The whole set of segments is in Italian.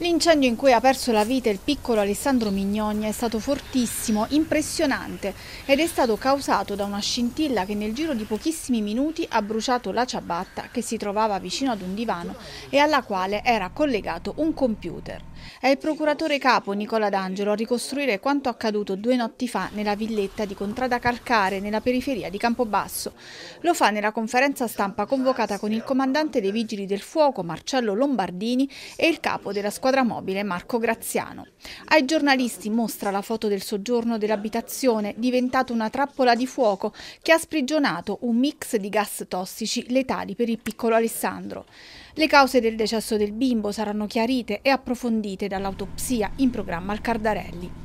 L'incendio in cui ha perso la vita il piccolo Alessandro Mignogna è stato fortissimo, impressionante ed è stato causato da una scintilla che nel giro di pochissimi minuti ha bruciato la ciabatta che si trovava vicino ad un divano e alla quale era collegato un computer. È il procuratore capo Nicola D'Angelo a ricostruire quanto accaduto due notti fa nella villetta di Contrada Calcare nella periferia di Campobasso. Lo fa nella conferenza stampa convocata con il comandante dei Vigili del Fuoco Marcello Lombardini e il capo della squadra squadra mobile Marco Graziano. Ai giornalisti mostra la foto del soggiorno dell'abitazione, diventata una trappola di fuoco che ha sprigionato un mix di gas tossici letali per il piccolo Alessandro. Le cause del decesso del bimbo saranno chiarite e approfondite dall'autopsia in programma al Cardarelli.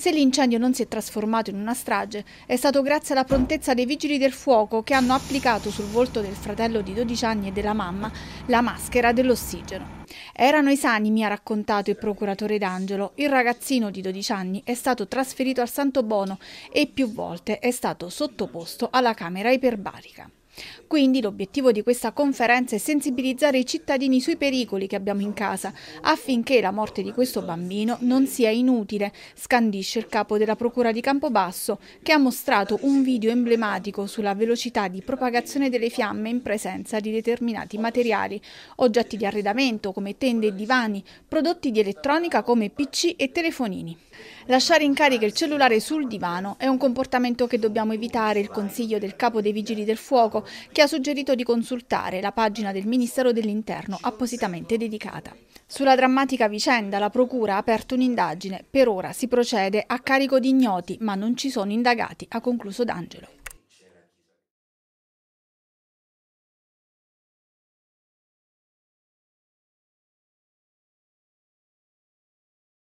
Se l'incendio non si è trasformato in una strage, è stato grazie alla prontezza dei vigili del fuoco che hanno applicato sul volto del fratello di 12 anni e della mamma la maschera dell'ossigeno. Erano i sani, mi ha raccontato il procuratore D'Angelo. Il ragazzino di 12 anni è stato trasferito al Santo Bono e più volte è stato sottoposto alla camera iperbarica. Quindi l'obiettivo di questa conferenza è sensibilizzare i cittadini sui pericoli che abbiamo in casa affinché la morte di questo bambino non sia inutile, scandisce il capo della Procura di Campobasso che ha mostrato un video emblematico sulla velocità di propagazione delle fiamme in presenza di determinati materiali, oggetti di arredamento come tende e divani, prodotti di elettronica come PC e telefonini. Lasciare in carica il cellulare sul divano è un comportamento che dobbiamo evitare. Il consiglio del capo dei Vigili del Fuoco che ha suggerito di consultare la pagina del Ministero dell'Interno appositamente dedicata. Sulla drammatica vicenda la Procura ha aperto un'indagine. Per ora si procede a carico di ignoti, ma non ci sono indagati, ha concluso D'Angelo.